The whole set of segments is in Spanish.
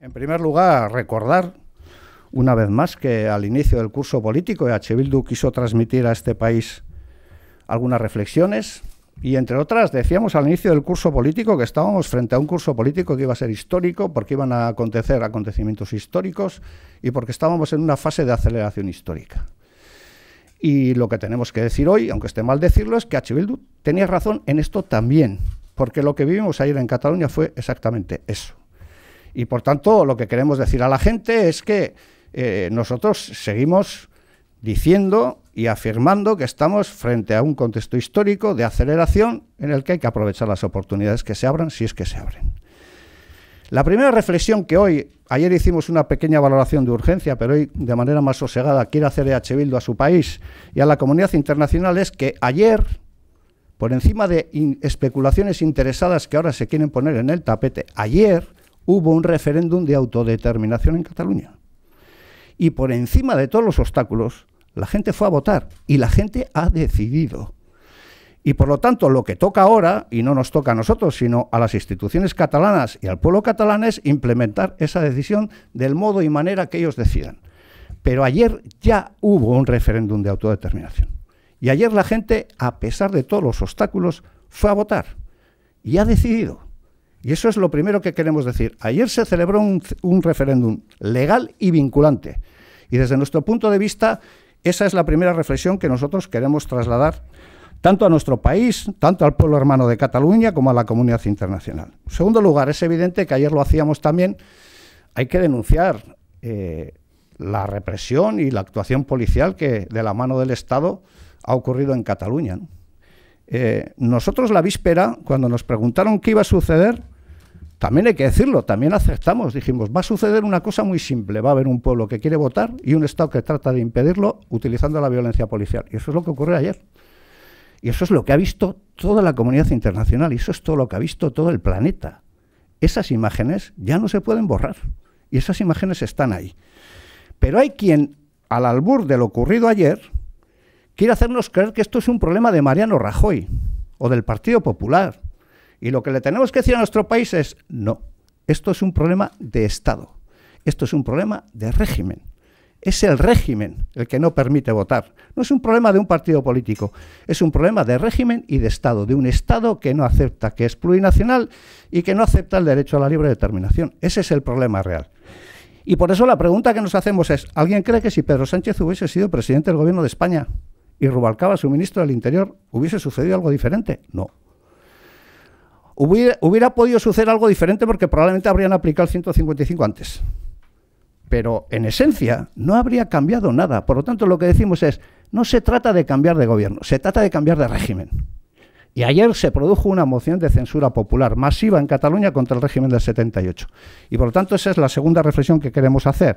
En primer lugar, recordar una vez más que al inicio del curso político e H. Bildu quiso transmitir a este país algunas reflexiones y entre otras decíamos al inicio del curso político que estábamos frente a un curso político que iba a ser histórico porque iban a acontecer acontecimientos históricos y porque estábamos en una fase de aceleración histórica. Y lo que tenemos que decir hoy, aunque esté mal decirlo, es que e H. Bildu tenía razón en esto también, porque lo que vivimos ayer en Cataluña fue exactamente eso. Y por tanto, lo que queremos decir a la gente es que eh, nosotros seguimos diciendo y afirmando que estamos frente a un contexto histórico de aceleración en el que hay que aprovechar las oportunidades que se abran, si es que se abren. La primera reflexión que hoy, ayer hicimos una pequeña valoración de urgencia, pero hoy de manera más sosegada quiere hacer EH Bildu a su país y a la comunidad internacional es que ayer, por encima de especulaciones interesadas que ahora se quieren poner en el tapete, ayer hubo un referéndum de autodeterminación en Cataluña. Y por encima de todos los obstáculos, la gente fue a votar y la gente ha decidido. Y por lo tanto, lo que toca ahora, y no nos toca a nosotros, sino a las instituciones catalanas y al pueblo catalán, es implementar esa decisión del modo y manera que ellos decidan. Pero ayer ya hubo un referéndum de autodeterminación. Y ayer la gente, a pesar de todos los obstáculos, fue a votar y ha decidido. Y eso es lo primero que queremos decir. Ayer se celebró un, referéndum legal y vinculante. Y desde nuestro punto de vista, esa es la primera reflexión que nosotros queremos trasladar tanto a nuestro país, tanto al pueblo hermano de Cataluña como a la comunidad internacional. En segundo lugar, es evidente que ayer lo hacíamos también, hay que denunciar eh, la represión y la actuación policial que de la mano del Estado ha ocurrido en Cataluña. Eh, nosotros la víspera, cuando nos preguntaron qué iba a suceder, también hay que decirlo, también aceptamos, dijimos, va a suceder una cosa muy simple, va a haber un pueblo que quiere votar y un Estado que trata de impedirlo utilizando la violencia policial. Y eso es lo que ocurrió ayer. Y eso es lo que ha visto toda la comunidad internacional y eso es todo lo que ha visto todo el planeta. Esas imágenes ya no se pueden borrar y esas imágenes están ahí. Pero hay quien, al albur de lo ocurrido ayer, quiere hacernos creer que esto es un problema de Mariano Rajoy o del Partido Popular y lo que le tenemos que decir a nuestro país es, no, esto es un problema de Estado, esto es un problema de régimen. Es el régimen el que no permite votar. No es un problema de un partido político, es un problema de régimen y de Estado, de un Estado que no acepta, que es plurinacional y que no acepta el derecho a la libre determinación. Ese es el problema real. Y por eso la pregunta que nos hacemos es, ¿alguien cree que si Pedro Sánchez hubiese sido presidente del gobierno de España y Rubalcaba su ministro del Interior, hubiese sucedido algo diferente? No. Hubiera, podido suceder algo diferente porque probablemente habrían aplicado el 155 antes. Pero en esencia no habría cambiado nada. Por lo tanto, lo que decimos es, no se trata de cambiar de gobierno, se trata de cambiar de régimen. Y ayer se produjo una moción de censura popular masiva en Cataluña contra el régimen del 78. Y por lo tanto, esa es la segunda reflexión que queremos hacer.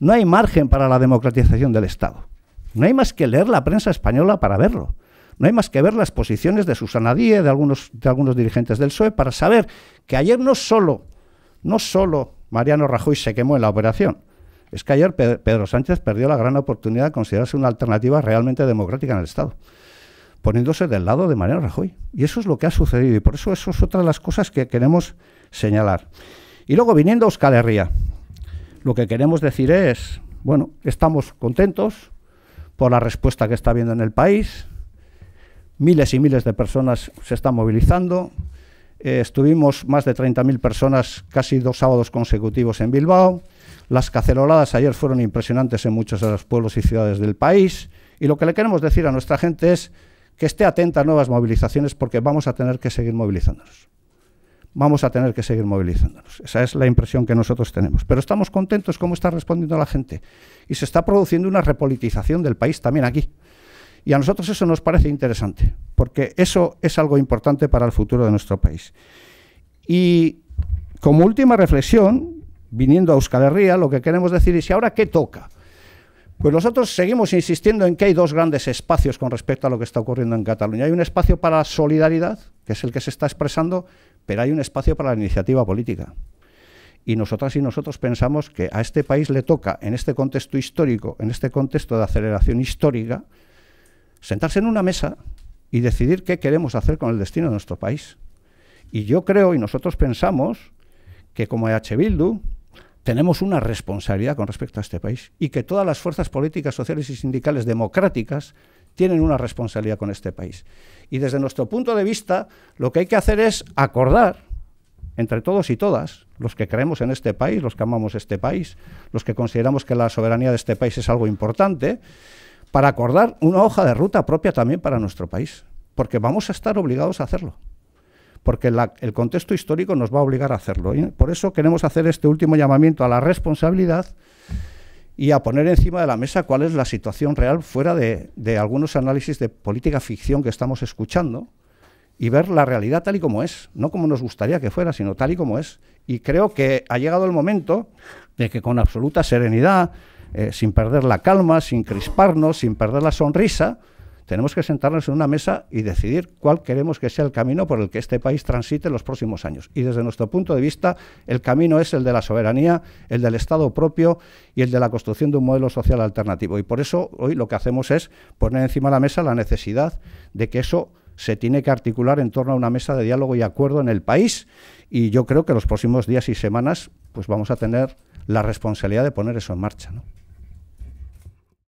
No hay margen para la democratización del Estado. No hay más que leer la prensa española para verlo. No hay más que ver las posiciones de Susana Díez, de algunos, de algunos dirigentes del PSOE, para saber que ayer no solo, no solo Mariano Rajoy se quemó en la operación, es que ayer Pedro Sánchez perdió la gran oportunidad de considerarse una alternativa realmente democrática en el Estado, poniéndose del lado de Mariano Rajoy. Y eso es lo que ha sucedido y por eso eso es otra de las cosas que queremos señalar. Y luego viniendo a Euskal Herria, lo que queremos decir es, bueno, estamos contentos por la respuesta que está habiendo en el país, miles y miles de personas se están movilizando. Eh, estuvimos más de 30.000 personas casi dos sábados consecutivos en Bilbao. Las caceroladas ayer fueron impresionantes en muchos de los pueblos y ciudades del país. Y lo que le queremos decir a nuestra gente es que esté atenta a nuevas movilizaciones porque vamos a tener que seguir movilizándonos. Vamos a tener que seguir movilizándonos. Esa es la impresión que nosotros tenemos. Pero estamos contentos cómo está respondiendo la gente. Y se está produciendo una repolitización del país también aquí. Y a nosotros eso nos parece interesante, porque eso es algo importante para el futuro de nuestro país. Y como última reflexión, viniendo a Euskal Herria, lo que queremos decir es, ¿y ahora qué toca? Pues nosotros seguimos insistiendo en que hay dos grandes espacios con respecto a lo que está ocurriendo en Cataluña. Hay un espacio para la solidaridad, que es el que se está expresando, pero hay un espacio para la iniciativa política. Y nosotras y nosotros pensamos que a este país le toca, en este contexto histórico, en este contexto de aceleración histórica, sentarse en una mesa y decidir qué queremos hacer con el destino de nuestro país. Y yo creo, y nosotros pensamos, que como EH Bildu tenemos una responsabilidad con respecto a este país y que todas las fuerzas políticas, sociales y sindicales democráticas tienen una responsabilidad con este país. Y desde nuestro punto de vista, lo que hay que hacer es acordar entre todos y todas, los que creemos en este país, los que amamos este país, los que consideramos que la soberanía de este país es algo importante, para acordar una hoja de ruta propia también para nuestro país, porque vamos a estar obligados a hacerlo, porque el contexto histórico nos va a obligar a hacerlo. Y por eso queremos hacer este último llamamiento a la responsabilidad y a poner encima de la mesa cuál es la situación real fuera de, de algunos análisis de política ficción que estamos escuchando y ver la realidad tal y como es, no como nos gustaría que fuera, sino tal y como es. Y creo que ha llegado el momento de que con absoluta serenidad, eh, sin perder la calma, sin crisparnos, sin perder la sonrisa, tenemos que sentarnos en una mesa y decidir cuál queremos que sea el camino por el que este país transite en los próximos años. Y desde nuestro punto de vista, el camino es el de la soberanía, el del Estado propio y el de la construcción de un modelo social alternativo. Y por eso hoy lo que hacemos es poner encima de la mesa la necesidad de que eso se tiene que articular en torno a una mesa de diálogo y acuerdo en el país. Y yo creo que los próximos días y semanas pues vamos a tener la responsabilidad de poner eso en marcha.